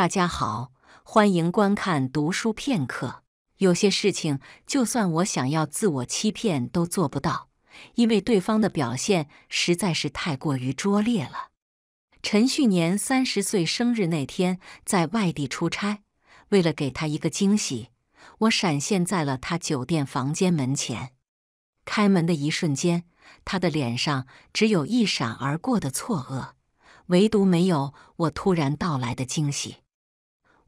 大家好，欢迎观看《读书片刻》。有些事情，就算我想要自我欺骗，都做不到，因为对方的表现实在是太过于拙劣了。陈旭年三十岁生日那天在外地出差，为了给他一个惊喜，我闪现在了他酒店房间门前。开门的一瞬间，他的脸上只有一闪而过的错愕，唯独没有我突然到来的惊喜。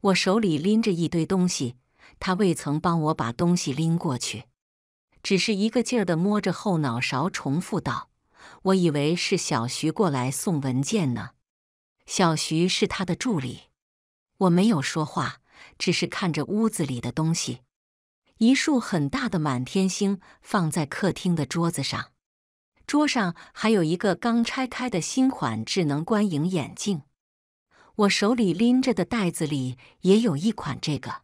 我手里拎着一堆东西，他未曾帮我把东西拎过去，只是一个劲儿的摸着后脑勺，重复道：“我以为是小徐过来送文件呢。”小徐是他的助理。我没有说话，只是看着屋子里的东西。一束很大的满天星放在客厅的桌子上，桌上还有一个刚拆开的新款智能观影眼镜。我手里拎着的袋子里也有一款这个。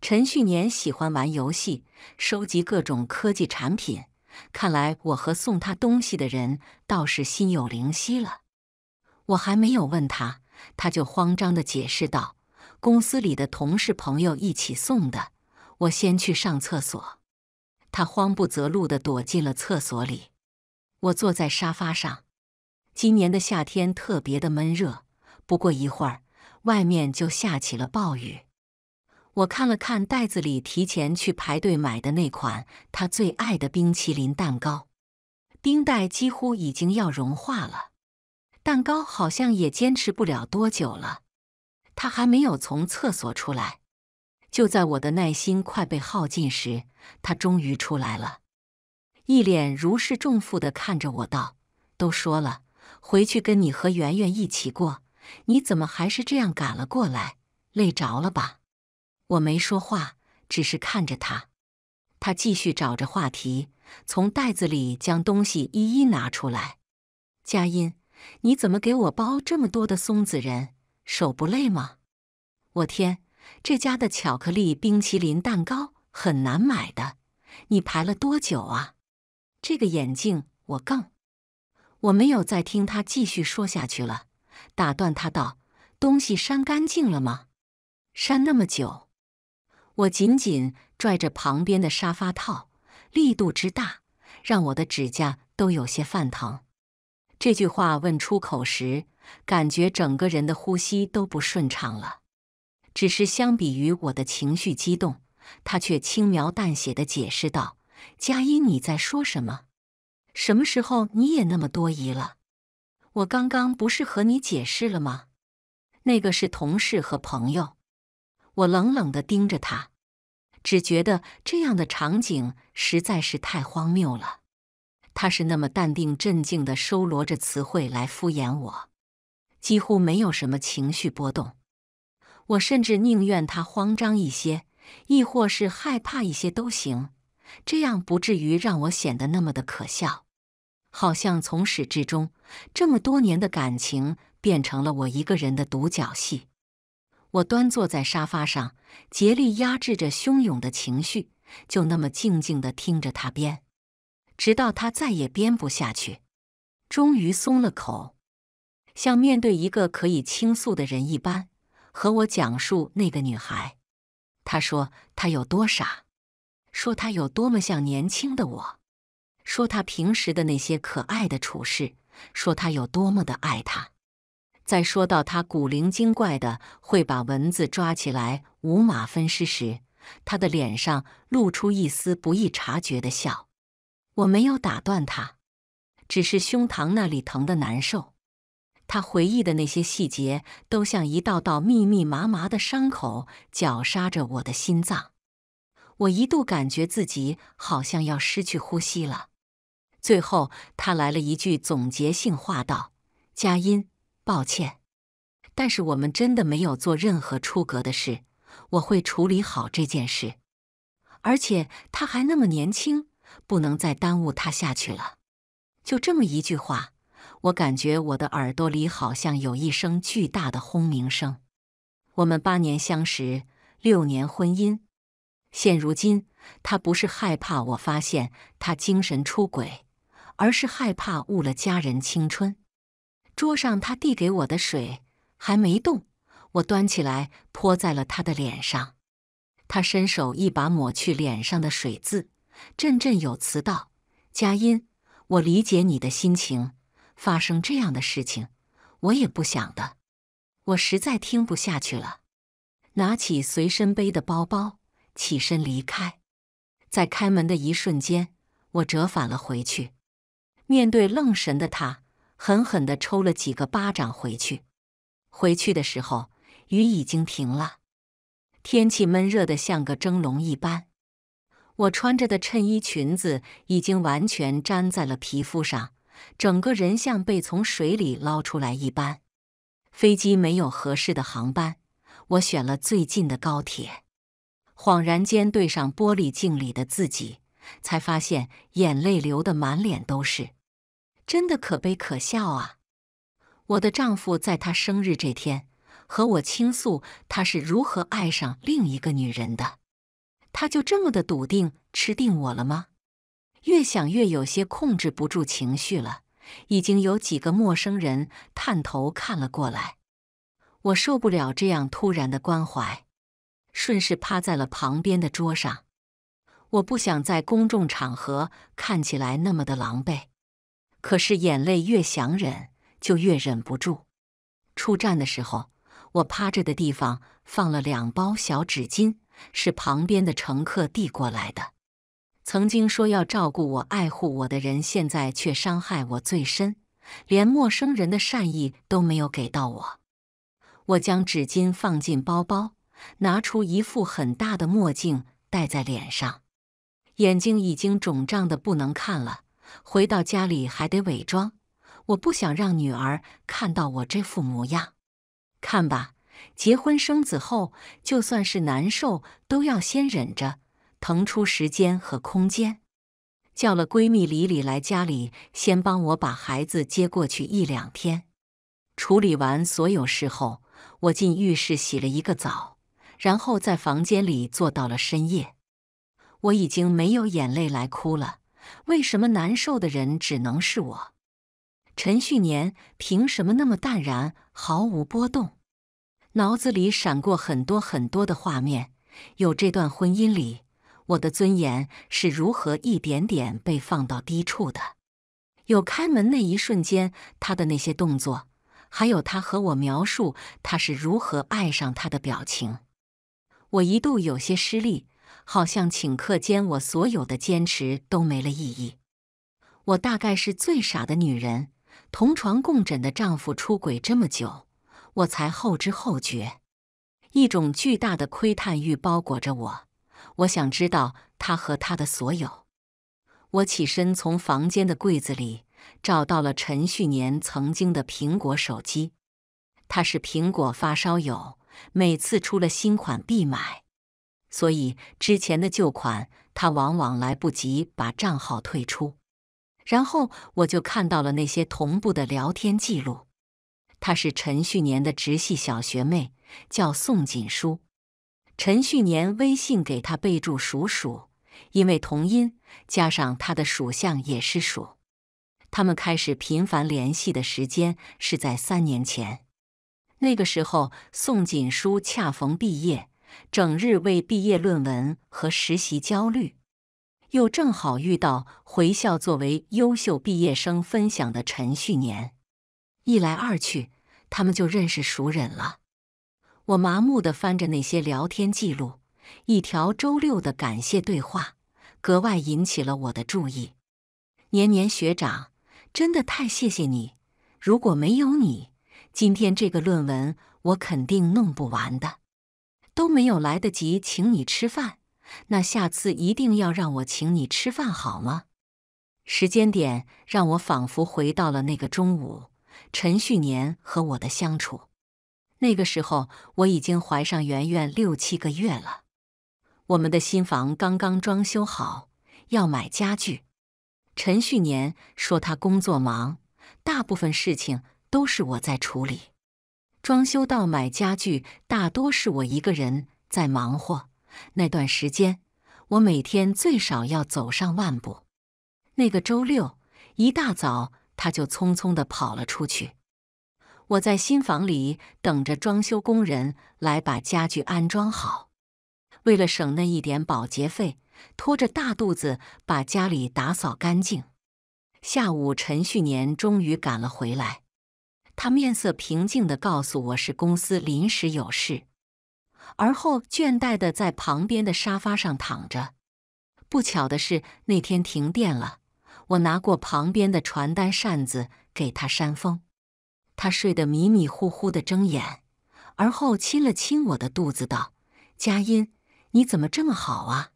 陈旭年喜欢玩游戏，收集各种科技产品。看来我和送他东西的人倒是心有灵犀了。我还没有问他，他就慌张的解释道：“公司里的同事朋友一起送的。”我先去上厕所。他慌不择路的躲进了厕所里。我坐在沙发上。今年的夏天特别的闷热。不过一会儿，外面就下起了暴雨。我看了看袋子里提前去排队买的那款他最爱的冰淇淋蛋糕，冰袋几乎已经要融化了，蛋糕好像也坚持不了多久了。他还没有从厕所出来，就在我的耐心快被耗尽时，他终于出来了，一脸如释重负的看着我道：“都说了，回去跟你和圆圆一起过。”你怎么还是这样赶了过来？累着了吧？我没说话，只是看着他。他继续找着话题，从袋子里将东西一一拿出来。佳音，你怎么给我包这么多的松子仁？手不累吗？我天，这家的巧克力冰淇淋蛋糕很难买的，你排了多久啊？这个眼镜我更……我没有再听他继续说下去了。打断他道：“东西删干净了吗？删那么久。”我紧紧拽着旁边的沙发套，力度之大，让我的指甲都有些泛疼。这句话问出口时，感觉整个人的呼吸都不顺畅了。只是相比于我的情绪激动，他却轻描淡写的解释道：“佳音，你在说什么？什么时候你也那么多疑了？”我刚刚不是和你解释了吗？那个是同事和朋友。我冷冷的盯着他，只觉得这样的场景实在是太荒谬了。他是那么淡定镇静的收罗着词汇来敷衍我，几乎没有什么情绪波动。我甚至宁愿他慌张一些，亦或是害怕一些都行，这样不至于让我显得那么的可笑。好像从始至终，这么多年的感情变成了我一个人的独角戏。我端坐在沙发上，竭力压制着汹涌的情绪，就那么静静的听着他编，直到他再也编不下去，终于松了口，像面对一个可以倾诉的人一般，和我讲述那个女孩。他说他有多傻，说他有多么像年轻的我。说他平时的那些可爱的处事，说他有多么的爱他。在说到他古灵精怪的会把蚊子抓起来五马分尸时，他的脸上露出一丝不易察觉的笑。我没有打断他，只是胸膛那里疼得难受。他回忆的那些细节，都像一道道密密麻麻的伤口绞杀着我的心脏。我一度感觉自己好像要失去呼吸了。最后，他来了一句总结性话道：“佳音，抱歉，但是我们真的没有做任何出格的事，我会处理好这件事。而且他还那么年轻，不能再耽误他下去了。”就这么一句话，我感觉我的耳朵里好像有一声巨大的轰鸣声。我们八年相识，六年婚姻，现如今他不是害怕我发现他精神出轨。而是害怕误了家人青春。桌上他递给我的水还没动，我端起来泼在了他的脸上。他伸手一把抹去脸上的水渍，振振有词道：“佳音，我理解你的心情。发生这样的事情，我也不想的。我实在听不下去了，拿起随身背的包包，起身离开。在开门的一瞬间，我折返了回去。”面对愣神的他，狠狠地抽了几个巴掌回去。回去的时候，雨已经停了，天气闷热的像个蒸笼一般。我穿着的衬衣裙子已经完全粘在了皮肤上，整个人像被从水里捞出来一般。飞机没有合适的航班，我选了最近的高铁。恍然间对上玻璃镜里的自己，才发现眼泪流的满脸都是。真的可悲可笑啊！我的丈夫在他生日这天和我倾诉他是如何爱上另一个女人的，他就这么的笃定吃定我了吗？越想越有些控制不住情绪了。已经有几个陌生人探头看了过来，我受不了这样突然的关怀，顺势趴在了旁边的桌上。我不想在公众场合看起来那么的狼狈。可是眼泪越想忍，就越忍不住。出站的时候，我趴着的地方放了两包小纸巾，是旁边的乘客递过来的。曾经说要照顾我、爱护我的人，现在却伤害我最深，连陌生人的善意都没有给到我。我将纸巾放进包包，拿出一副很大的墨镜戴在脸上，眼睛已经肿胀的不能看了。回到家里还得伪装，我不想让女儿看到我这副模样。看吧，结婚生子后，就算是难受，都要先忍着，腾出时间和空间。叫了闺蜜李李来家里，先帮我把孩子接过去一两天。处理完所有事后，我进浴室洗了一个澡，然后在房间里坐到了深夜。我已经没有眼泪来哭了。为什么难受的人只能是我？陈旭年凭什么那么淡然，毫无波动？脑子里闪过很多很多的画面，有这段婚姻里我的尊严是如何一点点被放到低处的，有开门那一瞬间他的那些动作，还有他和我描述他是如何爱上他的表情，我一度有些失利。好像顷刻间，我所有的坚持都没了意义。我大概是最傻的女人，同床共枕的丈夫出轨这么久，我才后知后觉。一种巨大的窥探欲包裹着我，我想知道他和他的所有。我起身从房间的柜子里找到了陈旭年曾经的苹果手机。他是苹果发烧友，每次出了新款必买。所以之前的旧款，他往往来不及把账号退出，然后我就看到了那些同步的聊天记录。她是陈旭年的直系小学妹，叫宋锦书。陈旭年微信给她备注“鼠鼠”，因为同音，加上她的属相也是鼠。他们开始频繁联系的时间是在三年前，那个时候宋锦书恰逢毕业。整日为毕业论文和实习焦虑，又正好遇到回校作为优秀毕业生分享的陈旭年，一来二去，他们就认识熟人了。我麻木的翻着那些聊天记录，一条周六的感谢对话格外引起了我的注意。年年学长，真的太谢谢你！如果没有你，今天这个论文我肯定弄不完的。都没有来得及请你吃饭，那下次一定要让我请你吃饭，好吗？时间点让我仿佛回到了那个中午，陈旭年和我的相处。那个时候我已经怀上圆圆六七个月了，我们的新房刚刚装修好，要买家具。陈旭年说他工作忙，大部分事情都是我在处理。装修到买家具，大多是我一个人在忙活。那段时间，我每天最少要走上万步。那个周六一大早，他就匆匆的跑了出去。我在新房里等着装修工人来把家具安装好。为了省那一点保洁费，拖着大肚子把家里打扫干净。下午，陈旭年终于赶了回来。他面色平静地告诉我是公司临时有事，而后倦怠地在旁边的沙发上躺着。不巧的是那天停电了，我拿过旁边的传单扇子给他扇风，他睡得迷迷糊糊的睁眼，而后亲了亲我的肚子，道：“佳音，你怎么这么好啊？”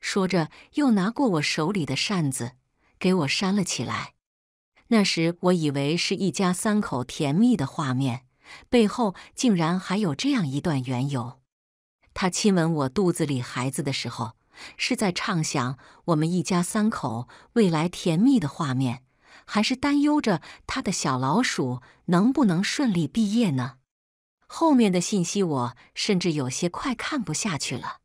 说着又拿过我手里的扇子给我扇了起来。那时我以为是一家三口甜蜜的画面，背后竟然还有这样一段缘由。他亲吻我肚子里孩子的时候，是在畅想我们一家三口未来甜蜜的画面，还是担忧着他的小老鼠能不能顺利毕业呢？后面的信息我甚至有些快看不下去了，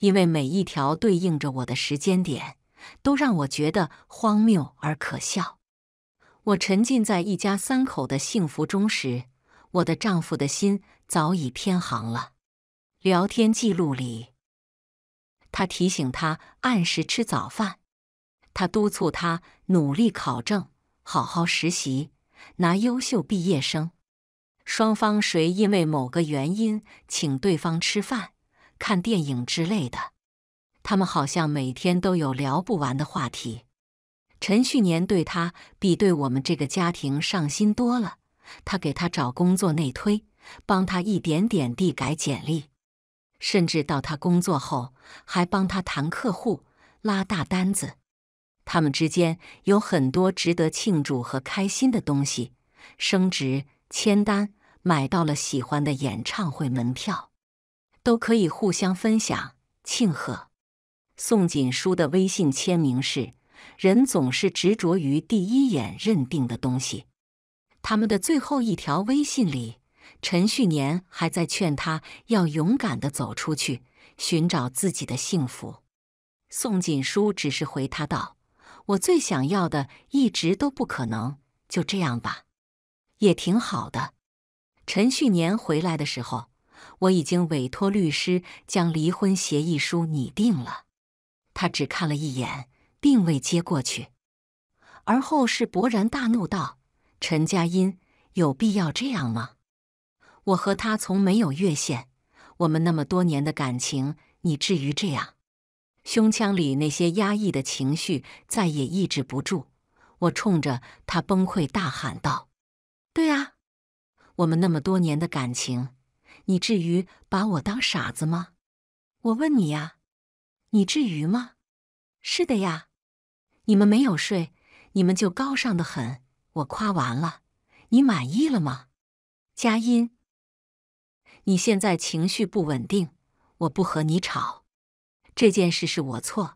因为每一条对应着我的时间点，都让我觉得荒谬而可笑。我沉浸在一家三口的幸福中时，我的丈夫的心早已偏航了。聊天记录里，他提醒他按时吃早饭，他督促他努力考证、好好实习、拿优秀毕业生。双方谁因为某个原因请对方吃饭、看电影之类的，他们好像每天都有聊不完的话题。陈旭年对他比对我们这个家庭上心多了，他给他找工作内推，帮他一点点地改简历，甚至到他工作后还帮他谈客户、拉大单子。他们之间有很多值得庆祝和开心的东西：升职、签单、买到了喜欢的演唱会门票，都可以互相分享庆贺。宋锦书的微信签名是。人总是执着于第一眼认定的东西。他们的最后一条微信里，陈旭年还在劝他要勇敢地走出去，寻找自己的幸福。宋锦书只是回他道：“我最想要的一直都不可能，就这样吧，也挺好的。”陈旭年回来的时候，我已经委托律师将离婚协议书拟定了。他只看了一眼。并未接过去，而后是勃然大怒道：“陈佳音，有必要这样吗？我和他从没有越线，我们那么多年的感情，你至于这样？”胸腔里那些压抑的情绪再也抑制不住，我冲着他崩溃大喊道：“对啊，我们那么多年的感情，你至于把我当傻子吗？我问你呀，你至于吗？是的呀。”你们没有睡，你们就高尚的很。我夸完了，你满意了吗？佳音，你现在情绪不稳定，我不和你吵。这件事是我错，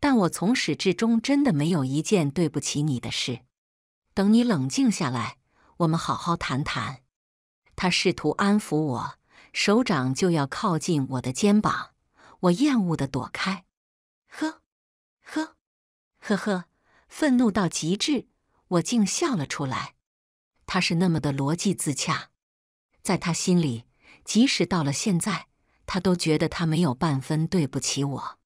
但我从始至终真的没有一件对不起你的事。等你冷静下来，我们好好谈谈。他试图安抚我，手掌就要靠近我的肩膀，我厌恶的躲开。呵呵。呵呵，愤怒到极致，我竟笑了出来。他是那么的逻辑自洽，在他心里，即使到了现在，他都觉得他没有半分对不起我。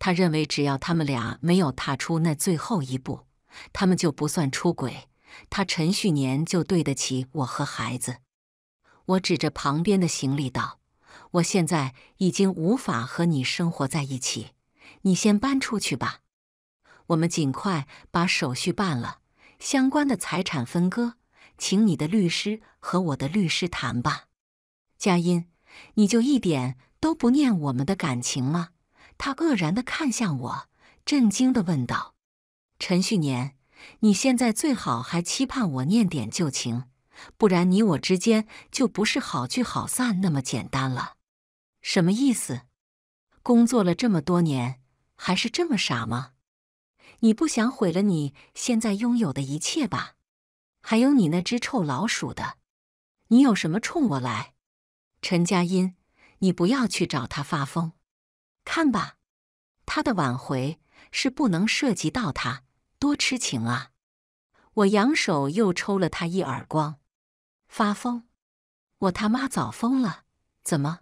他认为，只要他们俩没有踏出那最后一步，他们就不算出轨。他陈旭年就对得起我和孩子。我指着旁边的行李道：“我现在已经无法和你生活在一起，你先搬出去吧。”我们尽快把手续办了，相关的财产分割，请你的律师和我的律师谈吧。佳音，你就一点都不念我们的感情吗？他愕然的看向我，震惊的问道：“陈旭年，你现在最好还期盼我念点旧情，不然你我之间就不是好聚好散那么简单了。”什么意思？工作了这么多年，还是这么傻吗？你不想毁了你现在拥有的一切吧？还有你那只臭老鼠的，你有什么冲我来？陈佳音，你不要去找他发疯。看吧，他的挽回是不能涉及到他多痴情啊！我扬手又抽了他一耳光。发疯？我他妈早疯了！怎么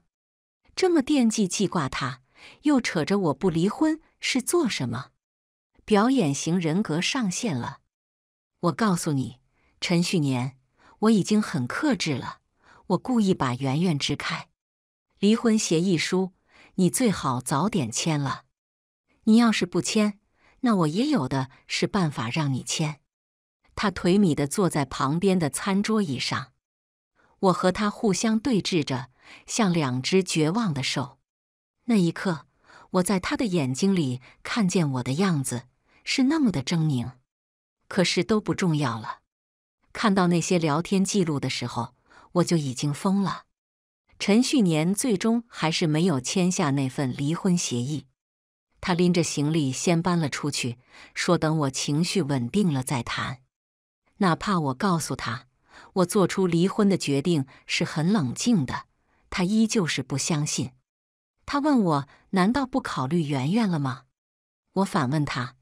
这么惦记记挂他，又扯着我不离婚是做什么？表演型人格上线了，我告诉你，陈旭年，我已经很克制了。我故意把圆圆支开，离婚协议书你最好早点签了。你要是不签，那我也有的是办法让你签。他颓靡地坐在旁边的餐桌椅上，我和他互相对峙着，像两只绝望的兽。那一刻，我在他的眼睛里看见我的样子。是那么的狰狞，可是都不重要了。看到那些聊天记录的时候，我就已经疯了。陈旭年最终还是没有签下那份离婚协议。他拎着行李先搬了出去，说等我情绪稳定了再谈。哪怕我告诉他我做出离婚的决定是很冷静的，他依旧是不相信。他问我：“难道不考虑圆圆了吗？”我反问他。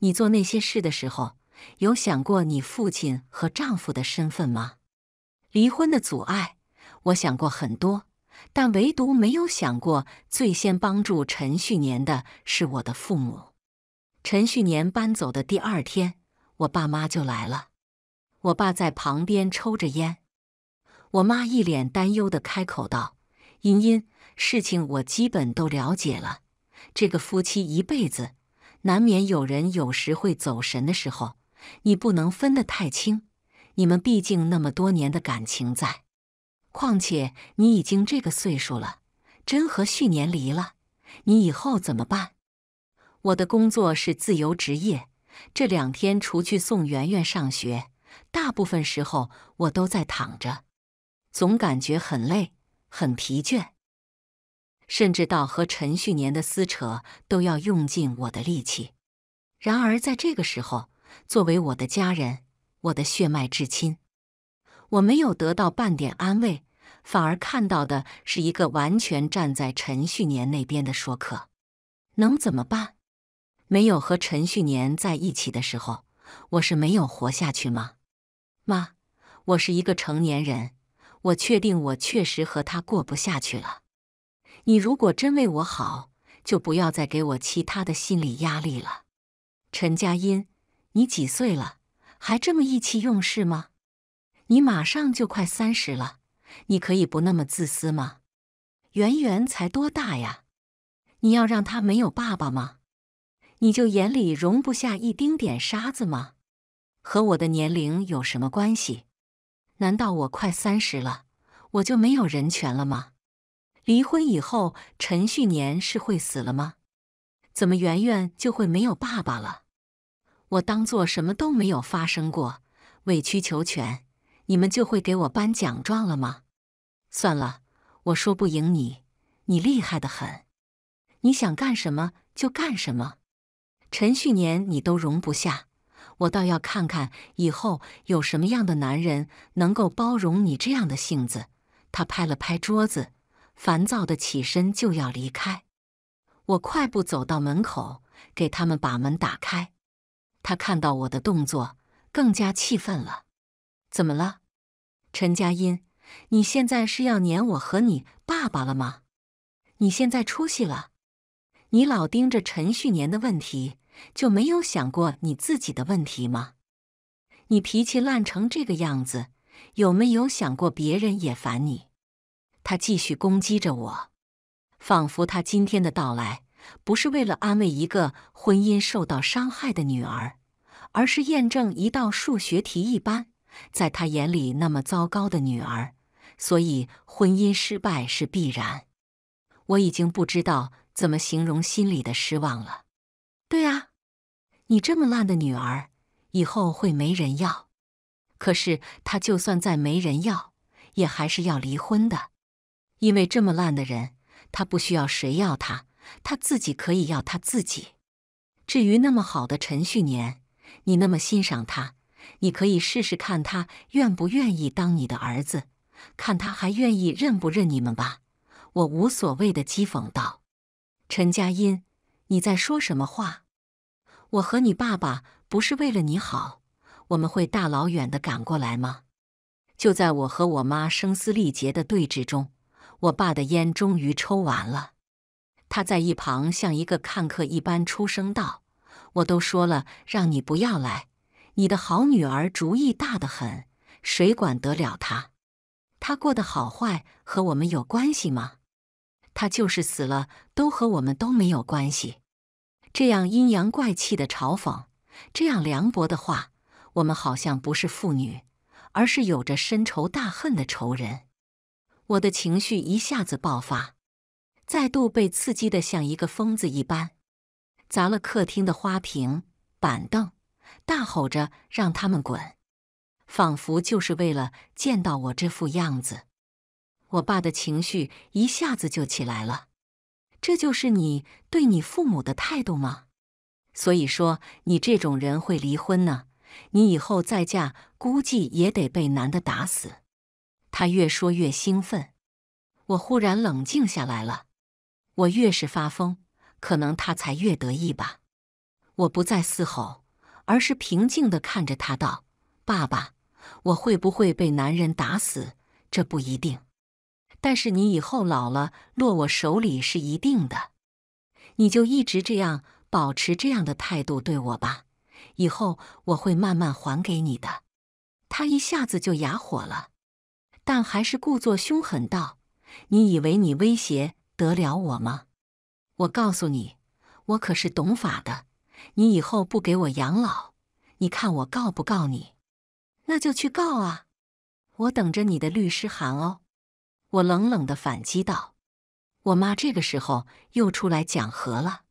你做那些事的时候，有想过你父亲和丈夫的身份吗？离婚的阻碍，我想过很多，但唯独没有想过，最先帮助陈旭年的是我的父母。陈旭年搬走的第二天，我爸妈就来了。我爸在旁边抽着烟，我妈一脸担忧的开口道：“茵茵，事情我基本都了解了，这个夫妻一辈子。”难免有人有时会走神的时候，你不能分得太清。你们毕竟那么多年的感情在，况且你已经这个岁数了，真和旭年离了，你以后怎么办？我的工作是自由职业，这两天除去送媛媛上学，大部分时候我都在躺着，总感觉很累，很疲倦。甚至到和陈旭年的撕扯都要用尽我的力气。然而，在这个时候，作为我的家人，我的血脉至亲，我没有得到半点安慰，反而看到的是一个完全站在陈旭年那边的说客。能怎么办？没有和陈旭年在一起的时候，我是没有活下去吗？妈，我是一个成年人，我确定我确实和他过不下去了。你如果真为我好，就不要再给我其他的心理压力了。陈佳音，你几岁了？还这么意气用事吗？你马上就快三十了，你可以不那么自私吗？圆圆才多大呀？你要让他没有爸爸吗？你就眼里容不下一丁点沙子吗？和我的年龄有什么关系？难道我快三十了，我就没有人权了吗？离婚以后，陈旭年是会死了吗？怎么圆圆就会没有爸爸了？我当做什么都没有发生过，委曲求全，你们就会给我颁奖状了吗？算了，我说不赢你，你厉害的很，你想干什么就干什么。陈旭年你都容不下，我倒要看看以后有什么样的男人能够包容你这样的性子。他拍了拍桌子。烦躁的起身就要离开，我快步走到门口，给他们把门打开。他看到我的动作，更加气愤了。怎么了，陈佳音？你现在是要撵我和你爸爸了吗？你现在出息了？你老盯着陈旭年的问题，就没有想过你自己的问题吗？你脾气烂成这个样子，有没有想过别人也烦你？他继续攻击着我，仿佛他今天的到来不是为了安慰一个婚姻受到伤害的女儿，而是验证一道数学题一般，在他眼里那么糟糕的女儿，所以婚姻失败是必然。我已经不知道怎么形容心里的失望了。对啊，你这么烂的女儿，以后会没人要。可是他就算再没人要，也还是要离婚的。因为这么烂的人，他不需要谁要他，他自己可以要他自己。至于那么好的陈旭年，你那么欣赏他，你可以试试看他愿不愿意当你的儿子，看他还愿意认不认你们吧。我无所谓的讥讽道：“陈佳音，你在说什么话？我和你爸爸不是为了你好，我们会大老远的赶过来吗？”就在我和我妈声嘶力竭的对峙中。我爸的烟终于抽完了，他在一旁像一个看客一般出声道：“我都说了，让你不要来。你的好女儿主意大得很，谁管得了她？她过得好坏和我们有关系吗？她就是死了，都和我们都没有关系。”这样阴阳怪气的嘲讽，这样凉薄的话，我们好像不是父女，而是有着深仇大恨的仇人。我的情绪一下子爆发，再度被刺激的像一个疯子一般，砸了客厅的花瓶、板凳，大吼着让他们滚，仿佛就是为了见到我这副样子。我爸的情绪一下子就起来了，这就是你对你父母的态度吗？所以说，你这种人会离婚呢，你以后再嫁，估计也得被男的打死。他越说越兴奋，我忽然冷静下来了。我越是发疯，可能他才越得意吧。我不再嘶吼，而是平静地看着他道：“爸爸，我会不会被男人打死？这不一定。但是你以后老了落我手里是一定的。你就一直这样保持这样的态度对我吧。以后我会慢慢还给你的。”他一下子就哑火了。但还是故作凶狠道：“你以为你威胁得了我吗？我告诉你，我可是懂法的。你以后不给我养老，你看我告不告你？那就去告啊！我等着你的律师函哦。”我冷冷的反击道。我妈这个时候又出来讲和了，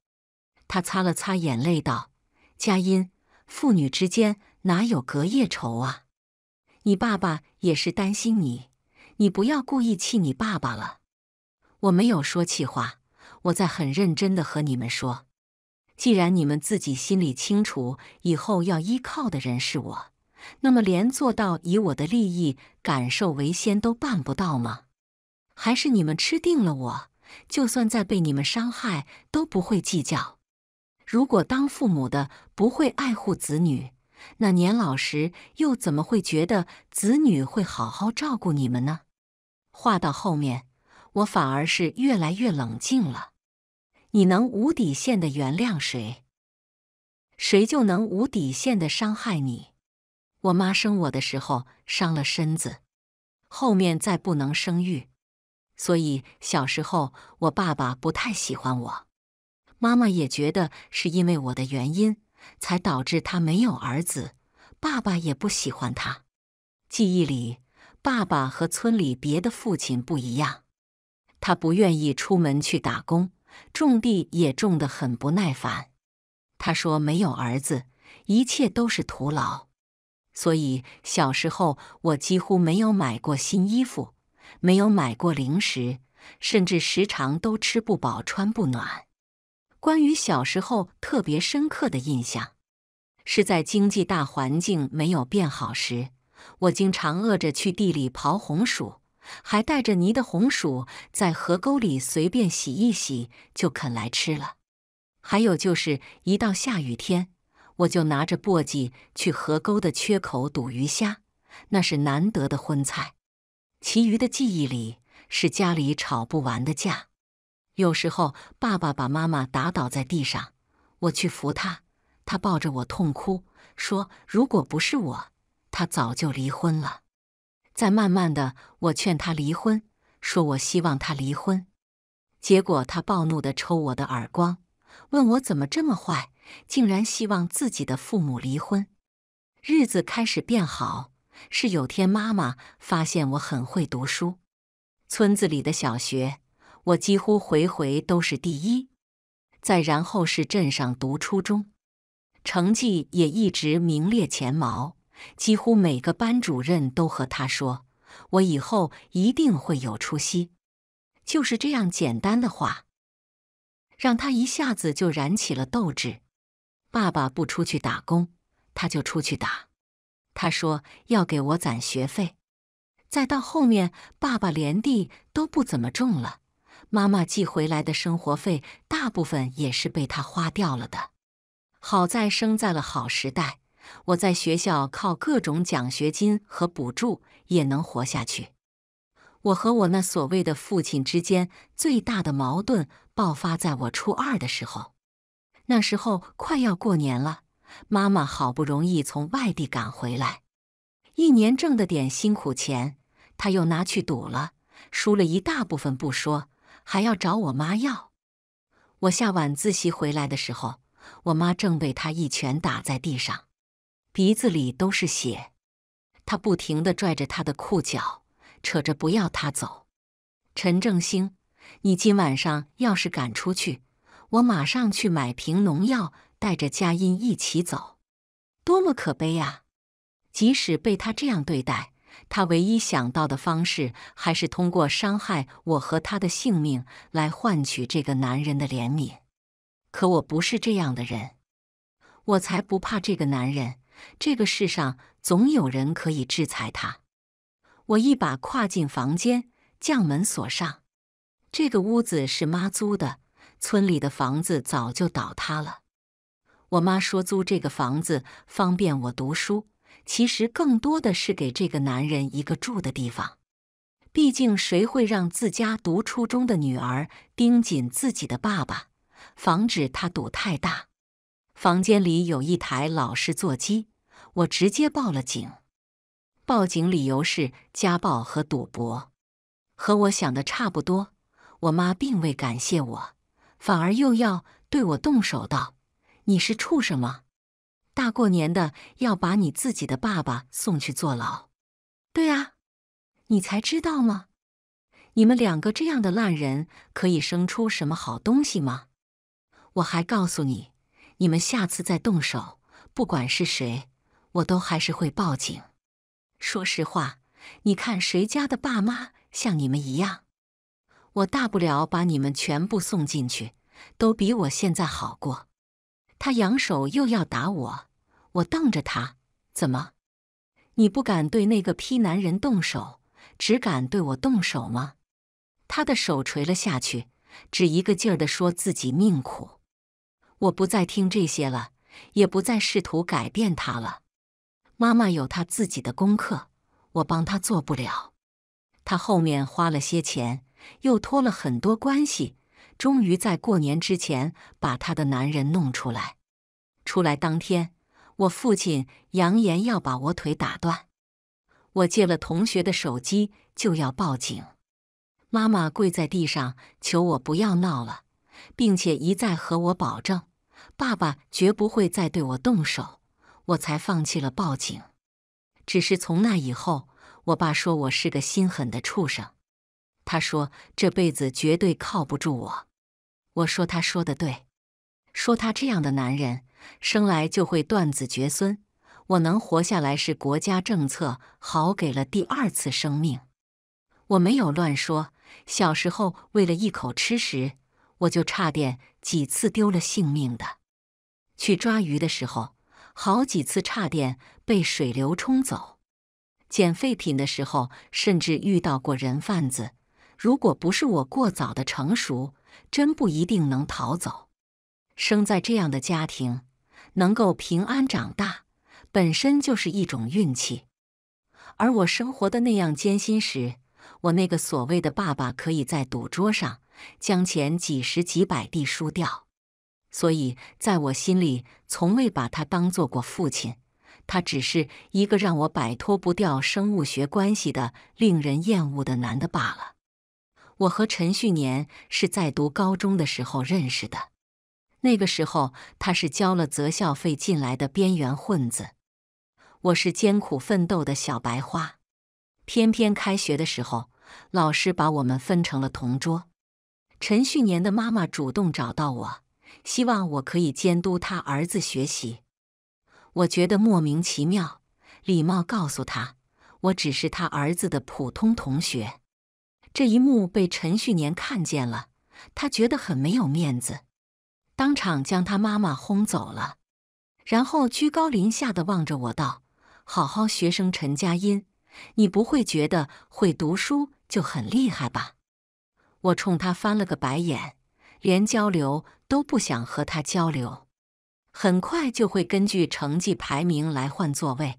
她擦了擦眼泪道：“佳音，父女之间哪有隔夜仇啊？”你爸爸也是担心你，你不要故意气你爸爸了。我没有说气话，我在很认真的和你们说。既然你们自己心里清楚，以后要依靠的人是我，那么连做到以我的利益感受为先都办不到吗？还是你们吃定了我，就算再被你们伤害都不会计较？如果当父母的不会爱护子女？那年老时又怎么会觉得子女会好好照顾你们呢？话到后面，我反而是越来越冷静了。你能无底线的原谅谁，谁就能无底线的伤害你。我妈生我的时候伤了身子，后面再不能生育，所以小时候我爸爸不太喜欢我，妈妈也觉得是因为我的原因。才导致他没有儿子，爸爸也不喜欢他。记忆里，爸爸和村里别的父亲不一样，他不愿意出门去打工，种地也种得很不耐烦。他说：“没有儿子，一切都是徒劳。”所以小时候，我几乎没有买过新衣服，没有买过零食，甚至时常都吃不饱、穿不暖。关于小时候特别深刻的印象，是在经济大环境没有变好时，我经常饿着去地里刨红薯，还带着泥的红薯在河沟里随便洗一洗就啃来吃了。还有就是一到下雨天，我就拿着簸箕去河沟的缺口堵鱼虾，那是难得的荤菜。其余的记忆里是家里吵不完的架。有时候，爸爸把妈妈打倒在地上，我去扶他，他抱着我痛哭，说：“如果不是我，他早就离婚了。”再慢慢的，我劝他离婚，说我希望他离婚。结果他暴怒的抽我的耳光，问我怎么这么坏，竟然希望自己的父母离婚。日子开始变好，是有天妈妈发现我很会读书，村子里的小学。我几乎回回都是第一，再然后是镇上读初中，成绩也一直名列前茅。几乎每个班主任都和他说：“我以后一定会有出息。”就是这样简单的话，让他一下子就燃起了斗志。爸爸不出去打工，他就出去打。他说要给我攒学费。再到后面，爸爸连地都不怎么种了。妈妈寄回来的生活费，大部分也是被他花掉了的。好在生在了好时代，我在学校靠各种奖学金和补助也能活下去。我和我那所谓的父亲之间最大的矛盾爆发在我初二的时候。那时候快要过年了，妈妈好不容易从外地赶回来，一年挣的点辛苦钱，他又拿去赌了，输了一大部分不说。还要找我妈要。我下晚自习回来的时候，我妈正被他一拳打在地上，鼻子里都是血。他不停的拽着他的裤脚，扯着不要他走。陈正兴，你今晚上要是敢出去，我马上去买瓶农药，带着佳音一起走。多么可悲啊！即使被他这样对待。他唯一想到的方式，还是通过伤害我和他的性命来换取这个男人的怜悯。可我不是这样的人，我才不怕这个男人。这个世上总有人可以制裁他。我一把跨进房间，将门锁上。这个屋子是妈租的，村里的房子早就倒塌了。我妈说租这个房子方便我读书。其实更多的是给这个男人一个住的地方，毕竟谁会让自家读初中的女儿盯紧自己的爸爸，防止他赌太大？房间里有一台老式座机，我直接报了警。报警理由是家暴和赌博，和我想的差不多。我妈并未感谢我，反而又要对我动手，道：“你是畜生吗？”大过年的要把你自己的爸爸送去坐牢？对啊，你才知道吗？你们两个这样的烂人可以生出什么好东西吗？我还告诉你，你们下次再动手，不管是谁，我都还是会报警。说实话，你看谁家的爸妈像你们一样？我大不了把你们全部送进去，都比我现在好过。他扬手又要打我，我瞪着他：“怎么，你不敢对那个批男人动手，只敢对我动手吗？”他的手垂了下去，只一个劲儿地说自己命苦。我不再听这些了，也不再试图改变他了。妈妈有她自己的功课，我帮她做不了。她后面花了些钱，又托了很多关系。终于在过年之前把他的男人弄出来。出来当天，我父亲扬言要把我腿打断。我借了同学的手机就要报警。妈妈跪在地上求我不要闹了，并且一再和我保证，爸爸绝不会再对我动手。我才放弃了报警。只是从那以后，我爸说我是个心狠的畜生。他说：“这辈子绝对靠不住我。”我说：“他说的对，说他这样的男人生来就会断子绝孙。我能活下来是国家政策好，给了第二次生命。我没有乱说。小时候为了一口吃食，我就差点几次丢了性命的。去抓鱼的时候，好几次差点被水流冲走；捡废品的时候，甚至遇到过人贩子。”如果不是我过早的成熟，真不一定能逃走。生在这样的家庭，能够平安长大，本身就是一种运气。而我生活的那样艰辛时，我那个所谓的爸爸，可以在赌桌上将钱几十几百地输掉。所以，在我心里，从未把他当做过父亲。他只是一个让我摆脱不掉生物学关系的、令人厌恶的男的罢了。我和陈旭年是在读高中的时候认识的，那个时候他是交了择校费进来的边缘混子，我是艰苦奋斗的小白花。偏偏开学的时候，老师把我们分成了同桌。陈旭年的妈妈主动找到我，希望我可以监督他儿子学习。我觉得莫名其妙，礼貌告诉他，我只是他儿子的普通同学。这一幕被陈旭年看见了，他觉得很没有面子，当场将他妈妈轰走了，然后居高临下的望着我道：“好好学生陈佳音，你不会觉得会读书就很厉害吧？”我冲他翻了个白眼，连交流都不想和他交流。很快就会根据成绩排名来换座位，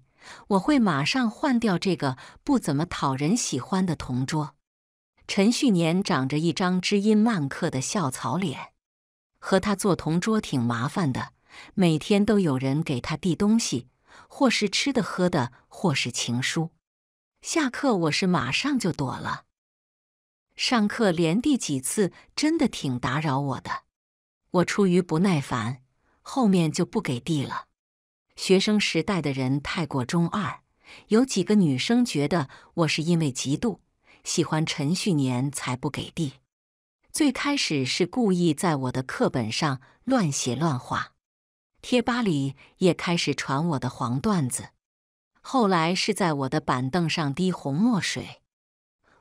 我会马上换掉这个不怎么讨人喜欢的同桌。陈旭年长着一张知音漫客的校草脸，和他做同桌挺麻烦的，每天都有人给他递东西，或是吃的喝的，或是情书。下课我是马上就躲了，上课连递几次真的挺打扰我的，我出于不耐烦，后面就不给递了。学生时代的人太过中二，有几个女生觉得我是因为嫉妒。喜欢陈旭年才不给地。最开始是故意在我的课本上乱写乱画，贴吧里也开始传我的黄段子。后来是在我的板凳上滴红墨水，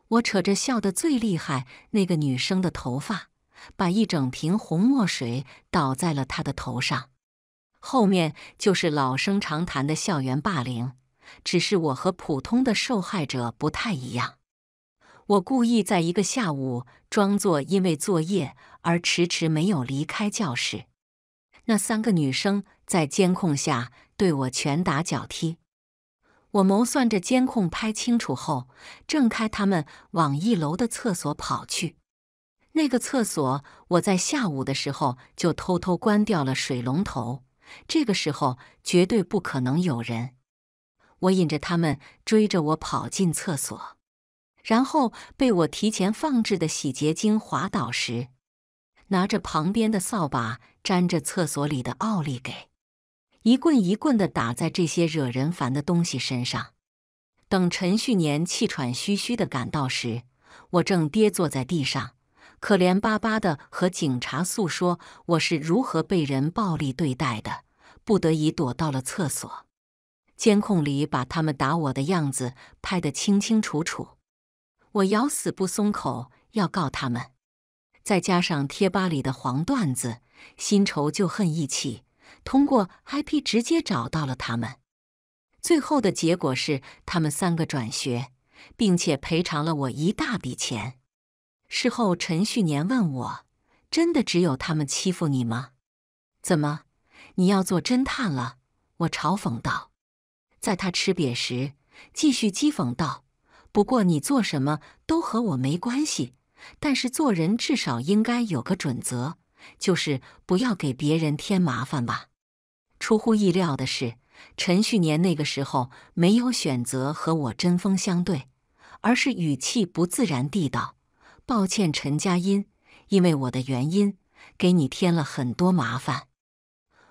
我扯着笑得最厉害那个女生的头发，把一整瓶红墨水倒在了她的头上。后面就是老生常谈的校园霸凌，只是我和普通的受害者不太一样。我故意在一个下午装作因为作业而迟迟没有离开教室，那三个女生在监控下对我拳打脚踢。我谋算着监控拍清楚后，挣开他们往一楼的厕所跑去。那个厕所我在下午的时候就偷偷关掉了水龙头，这个时候绝对不可能有人。我引着他们追着我跑进厕所。然后被我提前放置的洗洁精滑倒时，拿着旁边的扫把，沾着厕所里的奥利给，一棍一棍的打在这些惹人烦的东西身上。等陈旭年气喘吁吁的赶到时，我正跌坐在地上，可怜巴巴的和警察诉说我是如何被人暴力对待的，不得已躲到了厕所。监控里把他们打我的样子拍得清清楚楚。我咬死不松口，要告他们。再加上贴吧里的黄段子，新仇旧恨一起，通过 IP 直接找到了他们。最后的结果是，他们三个转学，并且赔偿了我一大笔钱。事后，陈旭年问我：“真的只有他们欺负你吗？怎么，你要做侦探了？”我嘲讽道，在他吃瘪时，继续讥讽道。不过你做什么都和我没关系，但是做人至少应该有个准则，就是不要给别人添麻烦吧。出乎意料的是，陈旭年那个时候没有选择和我针锋相对，而是语气不自然地道：“抱歉，陈佳音，因为我的原因给你添了很多麻烦。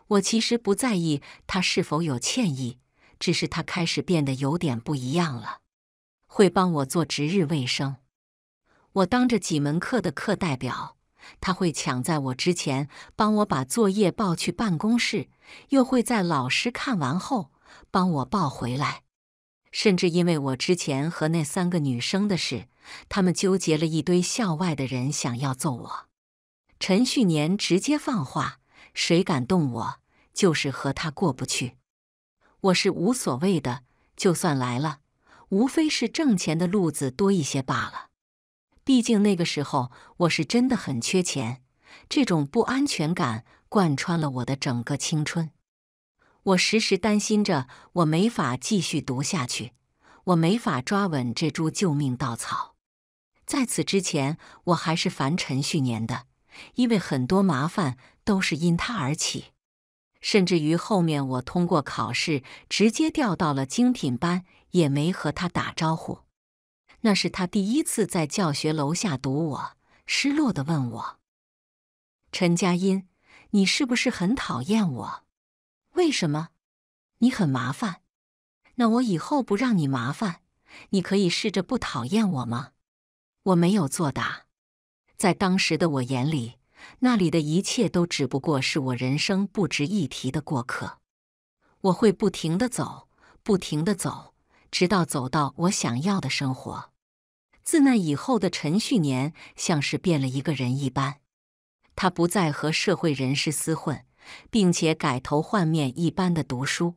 我其实不在意他是否有歉意，只是他开始变得有点不一样了。”会帮我做值日卫生，我当着几门课的课代表，他会抢在我之前帮我把作业报去办公室，又会在老师看完后帮我报回来。甚至因为我之前和那三个女生的事，他们纠结了一堆校外的人想要揍我。陈旭年直接放话：谁敢动我，就是和他过不去。我是无所谓的，就算来了。无非是挣钱的路子多一些罢了，毕竟那个时候我是真的很缺钱，这种不安全感贯穿了我的整个青春，我时时担心着我没法继续读下去，我没法抓稳这株救命稻草。在此之前，我还是烦陈旭年的，因为很多麻烦都是因他而起。甚至于后面我通过考试直接调到了精品班，也没和他打招呼。那是他第一次在教学楼下堵我，失落地问我：“陈佳音，你是不是很讨厌我？为什么？你很麻烦。那我以后不让你麻烦，你可以试着不讨厌我吗？”我没有作答。在当时的我眼里。那里的一切都只不过是我人生不值一提的过客。我会不停的走，不停的走，直到走到我想要的生活。自那以后的陈旭年像是变了一个人一般，他不再和社会人士厮混，并且改头换面一般的读书，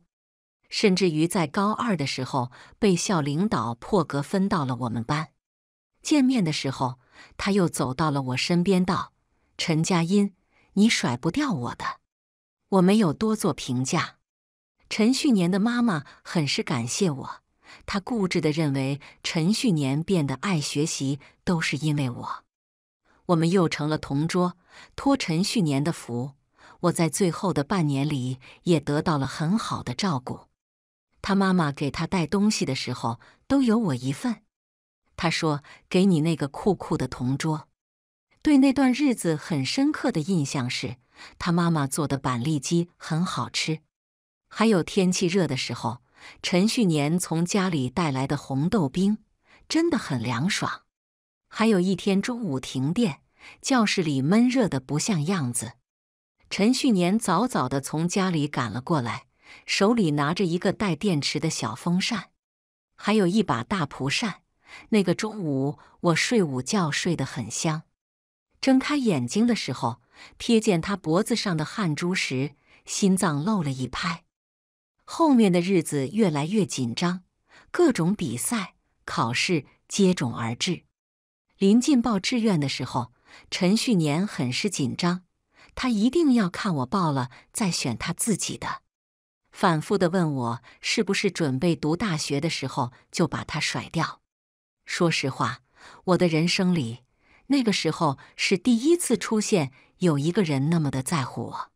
甚至于在高二的时候被校领导破格分到了我们班。见面的时候，他又走到了我身边，道。陈佳音，你甩不掉我的。我没有多做评价。陈旭年的妈妈很是感谢我，她固执的认为陈旭年变得爱学习都是因为我。我们又成了同桌，托陈旭年的福，我在最后的半年里也得到了很好的照顾。他妈妈给他带东西的时候都有我一份，他说：“给你那个酷酷的同桌。”对那段日子很深刻的印象是，他妈妈做的板栗鸡很好吃，还有天气热的时候，陈旭年从家里带来的红豆冰真的很凉爽。还有一天中午停电，教室里闷热的不像样子。陈旭年早早的从家里赶了过来，手里拿着一个带电池的小风扇，还有一把大蒲扇。那个中午，我睡午觉睡得很香。睁开眼睛的时候，瞥见他脖子上的汗珠时，心脏漏了一拍。后面的日子越来越紧张，各种比赛、考试接踵而至。临近报志愿的时候，陈旭年很是紧张，他一定要看我报了再选他自己的，反复的问我是不是准备读大学的时候就把他甩掉。说实话，我的人生里。那个时候是第一次出现有一个人那么的在乎我。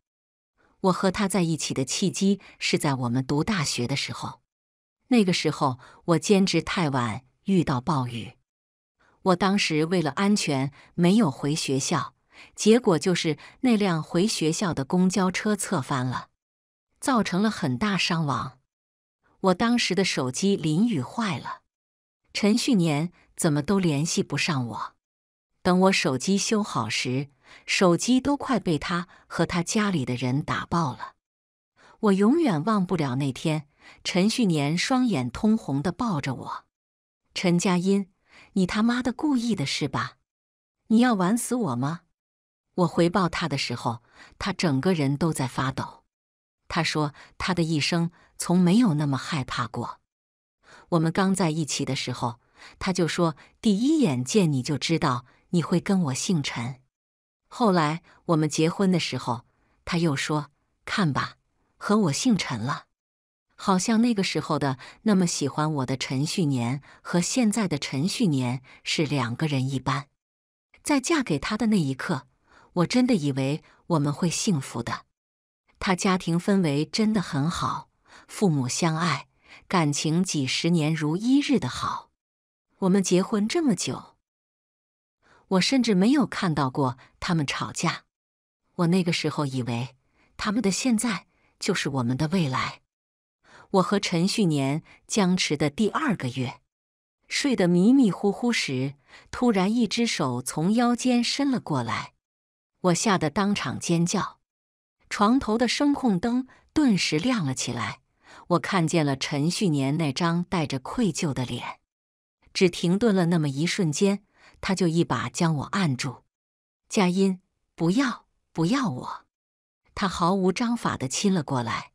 我和他在一起的契机是在我们读大学的时候。那个时候我兼职太晚，遇到暴雨，我当时为了安全没有回学校，结果就是那辆回学校的公交车侧翻了，造成了很大伤亡。我当时的手机淋雨坏了，陈旭年怎么都联系不上我。等我手机修好时，手机都快被他和他家里的人打爆了。我永远忘不了那天，陈旭年双眼通红地抱着我：“陈佳音，你他妈的故意的是吧？你要玩死我吗？”我回报他的时候，他整个人都在发抖。他说：“他的一生从没有那么害怕过。我们刚在一起的时候，他就说：第一眼见你就知道。”你会跟我姓陈。后来我们结婚的时候，他又说：“看吧，和我姓陈了。”好像那个时候的那么喜欢我的陈旭年和现在的陈旭年是两个人一般。在嫁给他的那一刻，我真的以为我们会幸福的。他家庭氛围真的很好，父母相爱，感情几十年如一日的好。我们结婚这么久。我甚至没有看到过他们吵架。我那个时候以为他们的现在就是我们的未来。我和陈旭年僵持的第二个月，睡得迷迷糊糊时，突然一只手从腰间伸了过来，我吓得当场尖叫。床头的声控灯顿时亮了起来，我看见了陈旭年那张带着愧疚的脸。只停顿了那么一瞬间。他就一把将我按住，佳音，不要，不要我！他毫无章法的亲了过来，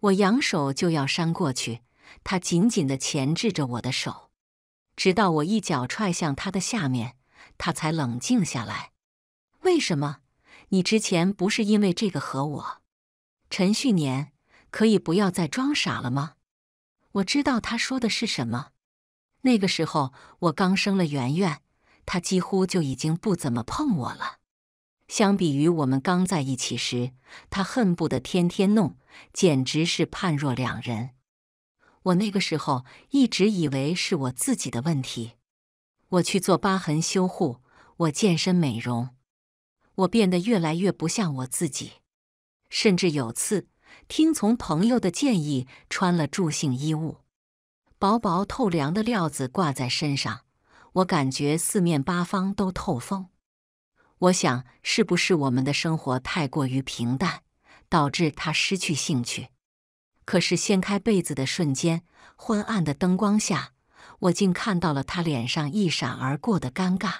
我扬手就要扇过去，他紧紧的钳制着我的手，直到我一脚踹向他的下面，他才冷静下来。为什么？你之前不是因为这个和我？陈旭年，可以不要再装傻了吗？我知道他说的是什么。那个时候我刚生了圆圆。他几乎就已经不怎么碰我了。相比于我们刚在一起时，他恨不得天天弄，简直是判若两人。我那个时候一直以为是我自己的问题，我去做疤痕修护，我健身美容，我变得越来越不像我自己。甚至有次听从朋友的建议，穿了助兴衣物，薄薄透凉的料子挂在身上。我感觉四面八方都透风，我想是不是我们的生活太过于平淡，导致他失去兴趣。可是掀开被子的瞬间，昏暗的灯光下，我竟看到了他脸上一闪而过的尴尬。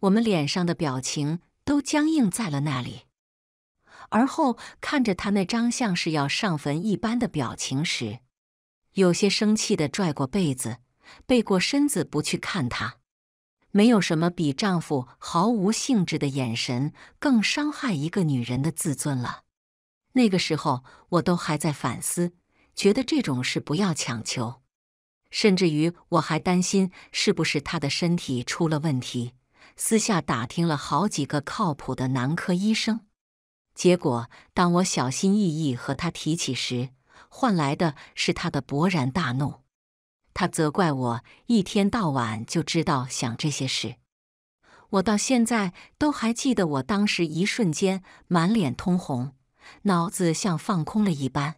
我们脸上的表情都僵硬在了那里，而后看着他那张像是要上坟一般的表情时，有些生气的拽过被子。背过身子不去看他，没有什么比丈夫毫无兴致的眼神更伤害一个女人的自尊了。那个时候，我都还在反思，觉得这种事不要强求，甚至于我还担心是不是他的身体出了问题，私下打听了好几个靠谱的男科医生。结果，当我小心翼翼和他提起时，换来的是他的勃然大怒。他责怪我一天到晚就知道想这些事，我到现在都还记得，我当时一瞬间满脸通红，脑子像放空了一般，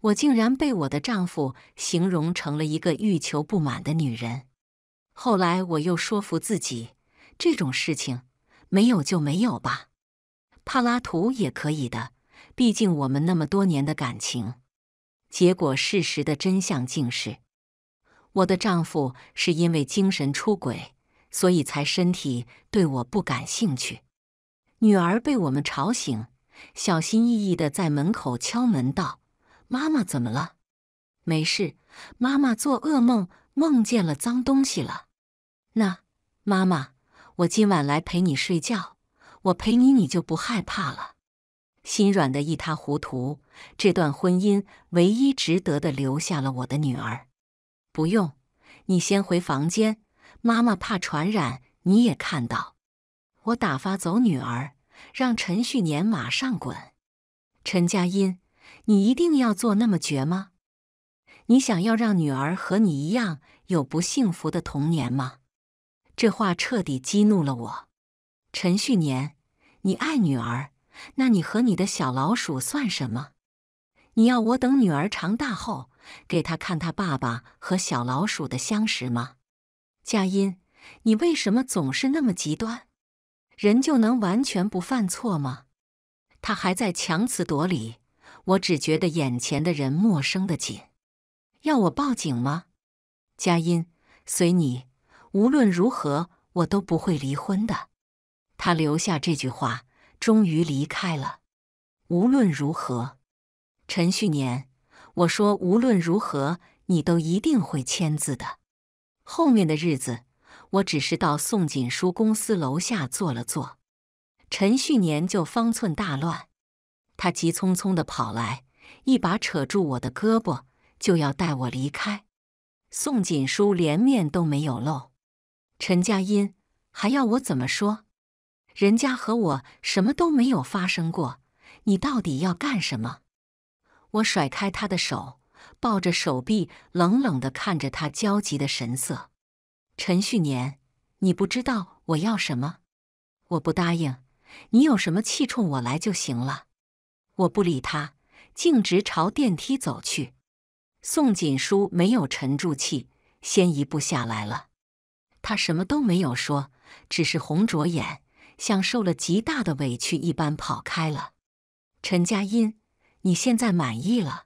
我竟然被我的丈夫形容成了一个欲求不满的女人。后来我又说服自己，这种事情没有就没有吧，帕拉图也可以的，毕竟我们那么多年的感情。结果事实的真相竟是。我的丈夫是因为精神出轨，所以才身体对我不感兴趣。女儿被我们吵醒，小心翼翼地在门口敲门道：“妈妈怎么了？”“没事，妈妈做噩梦，梦见了脏东西了。”“那妈妈，我今晚来陪你睡觉，我陪你，你就不害怕了。”心软的一塌糊涂，这段婚姻唯一值得的留下了我的女儿。不用，你先回房间。妈妈怕传染，你也看到，我打发走女儿，让陈旭年马上滚。陈佳音，你一定要做那么绝吗？你想要让女儿和你一样有不幸福的童年吗？这话彻底激怒了我。陈旭年，你爱女儿，那你和你的小老鼠算什么？你要我等女儿长大后？给他看他爸爸和小老鼠的相识吗？佳音，你为什么总是那么极端？人就能完全不犯错吗？他还在强词夺理，我只觉得眼前的人陌生的紧。要我报警吗？佳音，随你，无论如何我都不会离婚的。他留下这句话，终于离开了。无论如何，陈旭年。我说：“无论如何，你都一定会签字的。”后面的日子，我只是到宋锦书公司楼下坐了坐，陈旭年就方寸大乱。他急匆匆的跑来，一把扯住我的胳膊，就要带我离开。宋锦书连面都没有露，陈佳音还要我怎么说？人家和我什么都没有发生过，你到底要干什么？我甩开他的手，抱着手臂，冷冷的看着他焦急的神色。陈旭年，你不知道我要什么？我不答应，你有什么气冲我来就行了。我不理他，径直朝电梯走去。宋锦书没有沉住气，先一步下来了。他什么都没有说，只是红着眼，像受了极大的委屈一般跑开了。陈佳音。你现在满意了？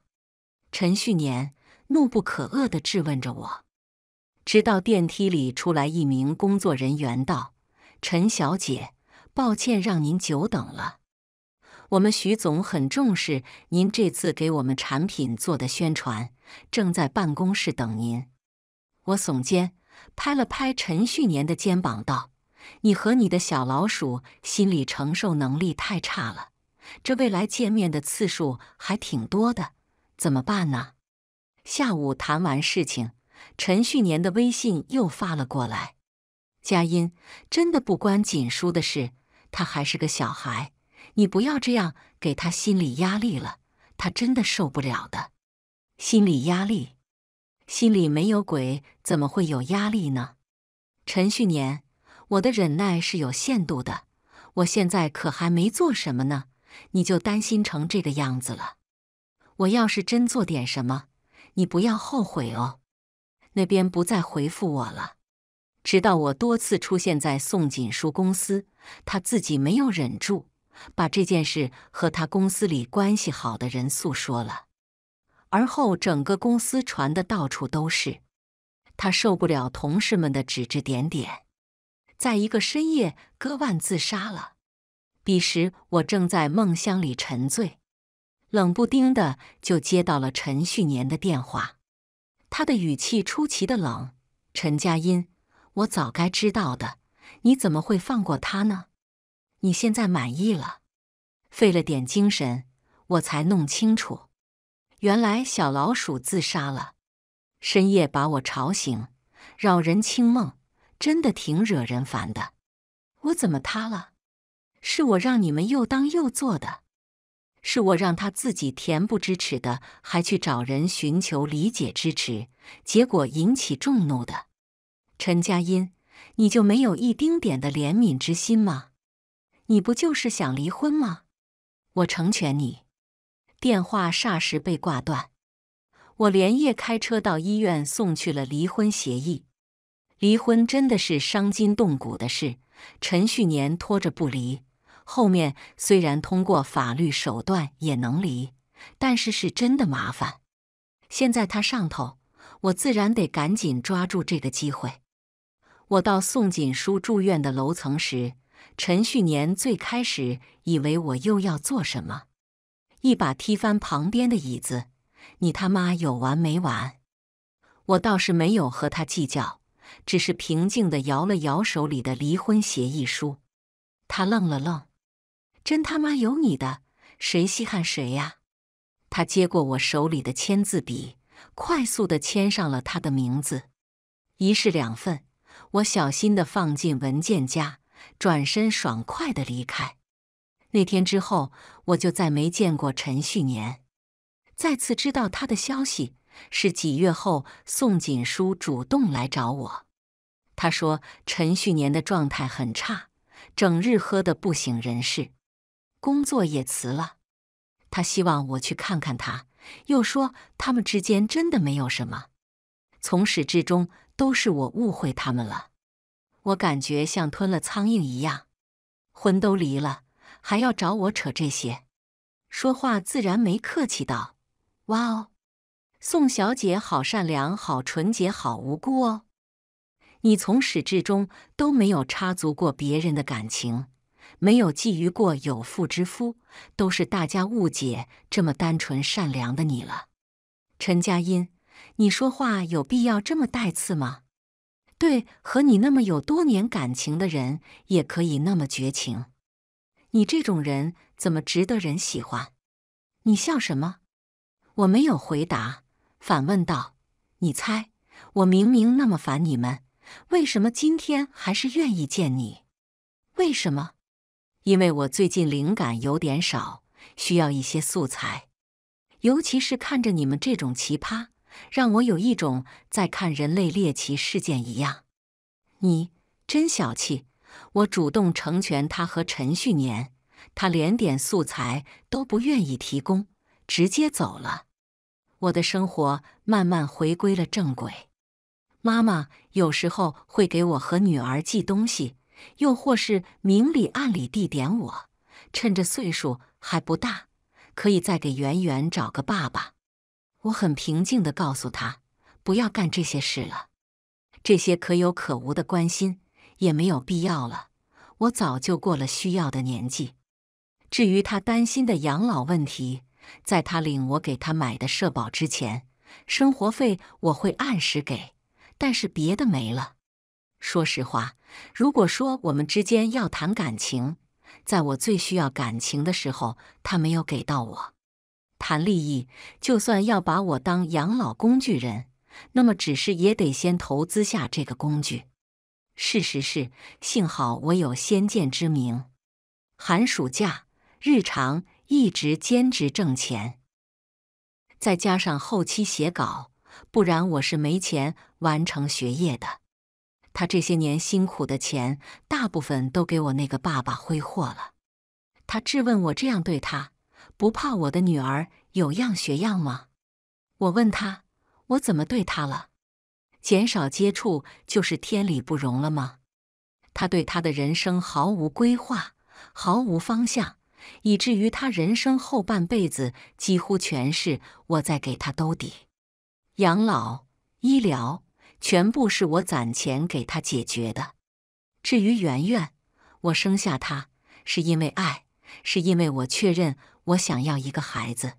陈旭年怒不可遏的质问着我，直到电梯里出来一名工作人员道：“陈小姐，抱歉让您久等了，我们徐总很重视您这次给我们产品做的宣传，正在办公室等您。”我耸肩，拍了拍陈旭年的肩膀道：“你和你的小老鼠心理承受能力太差了。”这未来见面的次数还挺多的，怎么办呢？下午谈完事情，陈旭年的微信又发了过来：“佳音，真的不关锦书的事，他还是个小孩，你不要这样给他心理压力了，他真的受不了的。心理压力？心里没有鬼，怎么会有压力呢？”陈旭年，我的忍耐是有限度的，我现在可还没做什么呢。你就担心成这个样子了。我要是真做点什么，你不要后悔哦。那边不再回复我了，直到我多次出现在宋锦书公司，他自己没有忍住，把这件事和他公司里关系好的人诉说了，而后整个公司传的到处都是。他受不了同事们的指指点点，在一个深夜割腕自杀了。彼时我正在梦乡里沉醉，冷不丁的就接到了陈旭年的电话，他的语气出奇的冷。陈佳音，我早该知道的，你怎么会放过他呢？你现在满意了？费了点精神，我才弄清楚，原来小老鼠自杀了，深夜把我吵醒，扰人清梦，真的挺惹人烦的。我怎么他了？是我让你们又当又做的，是我让他自己恬不知耻的，还去找人寻求理解支持，结果引起众怒的。陈佳音，你就没有一丁点的怜悯之心吗？你不就是想离婚吗？我成全你。电话霎时被挂断，我连夜开车到医院送去了离婚协议。离婚真的是伤筋动骨的事，陈旭年拖着不离。后面虽然通过法律手段也能离，但是是真的麻烦。现在他上头，我自然得赶紧抓住这个机会。我到宋锦书住院的楼层时，陈旭年最开始以为我又要做什么，一把踢翻旁边的椅子：“你他妈有完没完？”我倒是没有和他计较，只是平静地摇了摇手里的离婚协议书。他愣了愣。真他妈有你的，谁稀罕谁呀！他接过我手里的签字笔，快速的签上了他的名字，一式两份，我小心的放进文件夹，转身爽快的离开。那天之后，我就再没见过陈旭年。再次知道他的消息，是几月后，宋锦书主动来找我，他说陈旭年的状态很差，整日喝得不省人事。工作也辞了，他希望我去看看他，又说他们之间真的没有什么，从始至终都是我误会他们了。我感觉像吞了苍蝇一样，婚都离了，还要找我扯这些，说话自然没客气道：“哇哦，宋小姐好善良，好纯洁，好无辜哦，你从始至终都没有插足过别人的感情。”没有觊觎过有妇之夫，都是大家误解这么单纯善良的你了。陈佳音，你说话有必要这么带刺吗？对，和你那么有多年感情的人，也可以那么绝情？你这种人怎么值得人喜欢？你笑什么？我没有回答，反问道：“你猜，我明明那么烦你们，为什么今天还是愿意见你？为什么？”因为我最近灵感有点少，需要一些素材，尤其是看着你们这种奇葩，让我有一种在看人类猎奇事件一样。你真小气！我主动成全他和陈旭年，他连点素材都不愿意提供，直接走了。我的生活慢慢回归了正轨。妈妈有时候会给我和女儿寄东西。又或是明里暗里地点我，趁着岁数还不大，可以再给圆圆找个爸爸。我很平静地告诉他：“不要干这些事了，这些可有可无的关心也没有必要了。我早就过了需要的年纪。至于他担心的养老问题，在他领我给他买的社保之前，生活费我会按时给，但是别的没了。”说实话，如果说我们之间要谈感情，在我最需要感情的时候，他没有给到我；谈利益，就算要把我当养老工具人，那么只是也得先投资下这个工具。事实是，幸好我有先见之明，寒暑假、日常一直兼职挣钱，再加上后期写稿，不然我是没钱完成学业的。他这些年辛苦的钱，大部分都给我那个爸爸挥霍了。他质问我这样对他，不怕我的女儿有样学样吗？我问他，我怎么对他了？减少接触就是天理不容了吗？他对他的人生毫无规划，毫无方向，以至于他人生后半辈子几乎全是我在给他兜底，养老、医疗。全部是我攒钱给他解决的。至于圆圆，我生下他是因为爱，是因为我确认我想要一个孩子，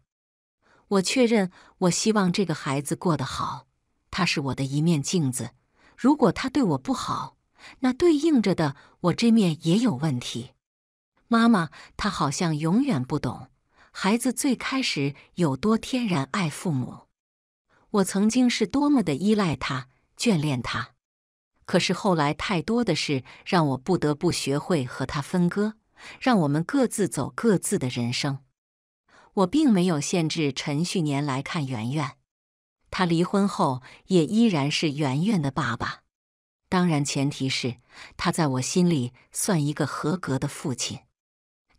我确认我希望这个孩子过得好。他是我的一面镜子，如果他对我不好，那对应着的我这面也有问题。妈妈，他好像永远不懂孩子最开始有多天然爱父母。我曾经是多么的依赖他。眷恋他，可是后来太多的事让我不得不学会和他分割，让我们各自走各自的人生。我并没有限制陈旭年来看圆圆，他离婚后也依然是圆圆的爸爸。当然，前提是他在我心里算一个合格的父亲。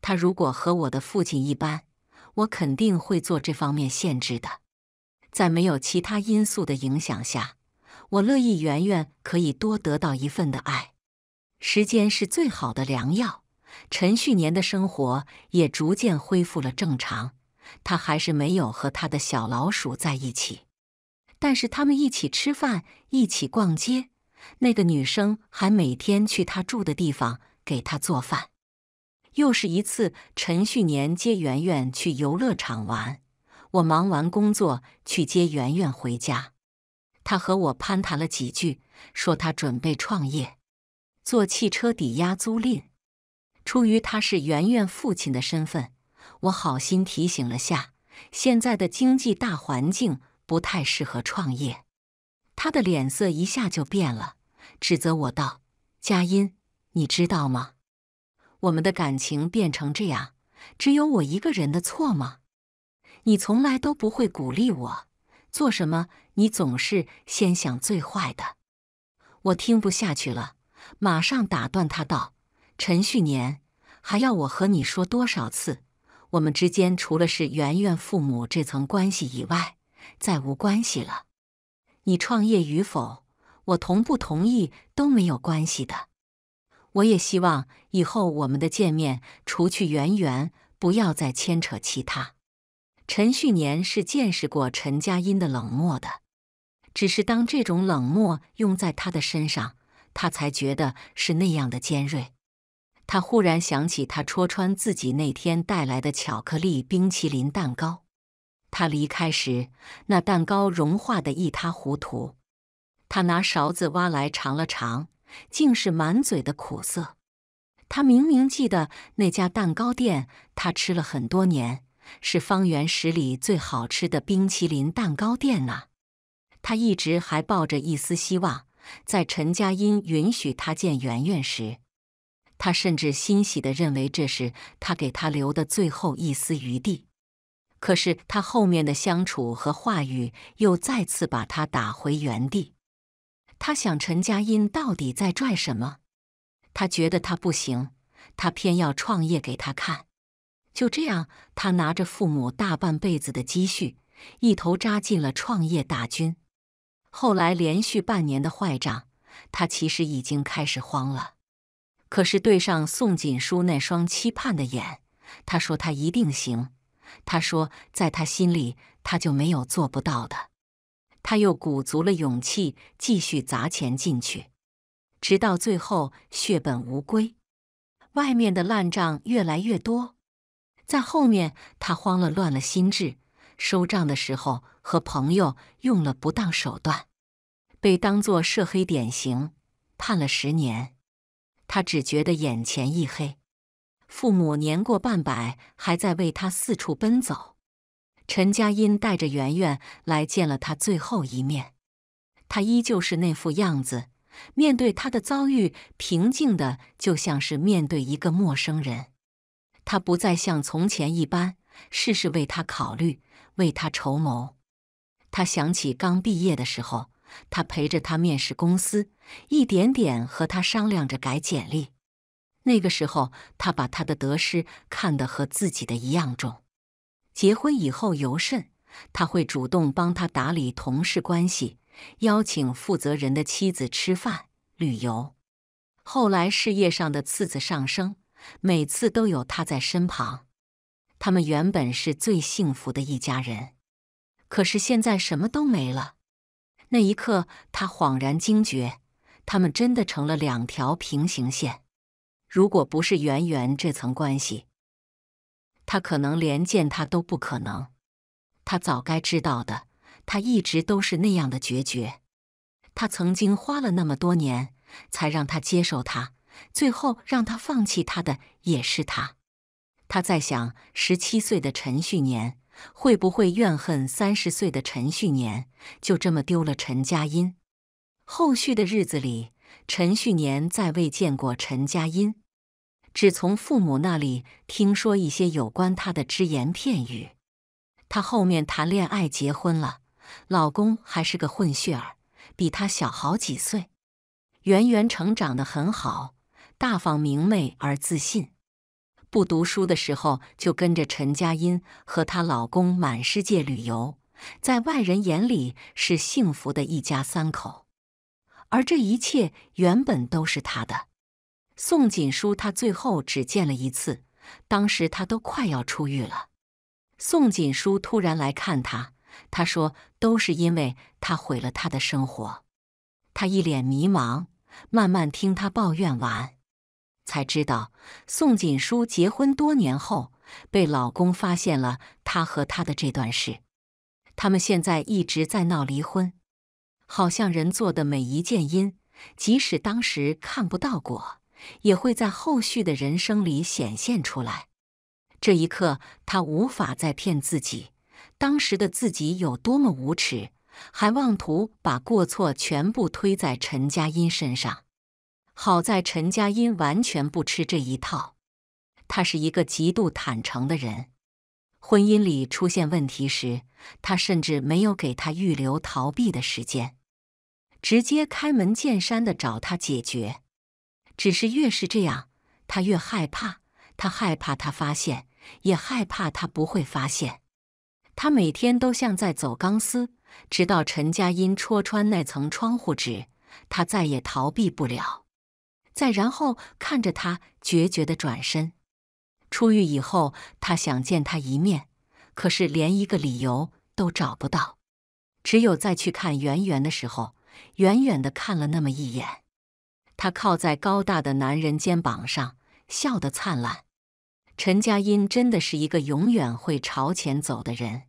他如果和我的父亲一般，我肯定会做这方面限制的。在没有其他因素的影响下。我乐意，圆圆可以多得到一份的爱。时间是最好的良药。陈旭年的生活也逐渐恢复了正常。他还是没有和他的小老鼠在一起，但是他们一起吃饭，一起逛街。那个女生还每天去他住的地方给他做饭。又是一次，陈旭年接圆圆去游乐场玩。我忙完工作去接圆圆回家。他和我攀谈了几句，说他准备创业，做汽车抵押租赁。出于他是圆圆父亲的身份，我好心提醒了下，现在的经济大环境不太适合创业。他的脸色一下就变了，指责我道：“佳音，你知道吗？我们的感情变成这样，只有我一个人的错吗？你从来都不会鼓励我，做什么？”你总是先想最坏的，我听不下去了，马上打断他道：“陈旭年，还要我和你说多少次？我们之间除了是圆圆父母这层关系以外，再无关系了。你创业与否，我同不同意都没有关系的。我也希望以后我们的见面，除去圆圆，不要再牵扯其他。”陈旭年是见识过陈佳音的冷漠的。只是当这种冷漠用在他的身上，他才觉得是那样的尖锐。他忽然想起，他戳穿自己那天带来的巧克力冰淇淋蛋糕，他离开时那蛋糕融化的一塌糊涂。他拿勺子挖来尝了尝，竟是满嘴的苦涩。他明明记得那家蛋糕店，他吃了很多年，是方圆十里最好吃的冰淇淋蛋糕店呢。他一直还抱着一丝希望，在陈佳音允许他见圆圆时，他甚至欣喜地认为这是他给他留的最后一丝余地。可是他后面的相处和话语又再次把他打回原地。他想陈佳音到底在拽什么？他觉得他不行，他偏要创业给他看。就这样，他拿着父母大半辈子的积蓄，一头扎进了创业大军。后来连续半年的坏账，他其实已经开始慌了。可是对上宋锦书那双期盼的眼，他说他一定行。他说在他心里，他就没有做不到的。他又鼓足了勇气，继续砸钱进去，直到最后血本无归。外面的烂账越来越多，在后面他慌了，乱了心智。收账的时候和朋友用了不当手段，被当作涉黑典型判了十年。他只觉得眼前一黑，父母年过半百还在为他四处奔走。陈佳音带着圆圆来见了他最后一面，他依旧是那副样子，面对他的遭遇平静的就像是面对一个陌生人。他不再像从前一般，事事为他考虑。为他筹谋，他想起刚毕业的时候，他陪着他面试公司，一点点和他商量着改简历。那个时候，他把他的得失看得和自己的一样重。结婚以后尤甚，他会主动帮他打理同事关系，邀请负责人的妻子吃饭、旅游。后来事业上的次次上升，每次都有他在身旁。他们原本是最幸福的一家人，可是现在什么都没了。那一刻，他恍然惊觉，他们真的成了两条平行线。如果不是圆圆这层关系，他可能连见他都不可能。他早该知道的，他一直都是那样的决绝。他曾经花了那么多年才让他接受他，最后让他放弃他的也是他。他在想，十七岁的陈旭年会不会怨恨三十岁的陈旭年就这么丢了陈佳音？后续的日子里，陈旭年再未见过陈佳音，只从父母那里听说一些有关他的只言片语。他后面谈恋爱结婚了，老公还是个混血儿，比他小好几岁。圆圆成长得很好，大方明媚而自信。不读书的时候，就跟着陈佳音和她老公满世界旅游，在外人眼里是幸福的一家三口，而这一切原本都是他的。宋锦书，他最后只见了一次，当时他都快要出狱了。宋锦书突然来看他，他说都是因为他毁了他的生活，他一脸迷茫，慢慢听他抱怨完。才知道，宋锦书结婚多年后，被老公发现了她和他的这段事。他们现在一直在闹离婚，好像人做的每一件因，即使当时看不到果，也会在后续的人生里显现出来。这一刻，他无法再骗自己，当时的自己有多么无耻，还妄图把过错全部推在陈佳音身上。好在陈佳茵完全不吃这一套，他是一个极度坦诚的人。婚姻里出现问题时，他甚至没有给他预留逃避的时间，直接开门见山的找他解决。只是越是这样，他越害怕，他害怕他发现，也害怕他不会发现。他每天都像在走钢丝，直到陈佳茵戳穿那层窗户纸，他再也逃避不了。再然后看着他决绝的转身，出狱以后他想见他一面，可是连一个理由都找不到，只有在去看圆圆的时候，远远的看了那么一眼。他靠在高大的男人肩膀上，笑得灿烂。陈佳音真的是一个永远会朝前走的人。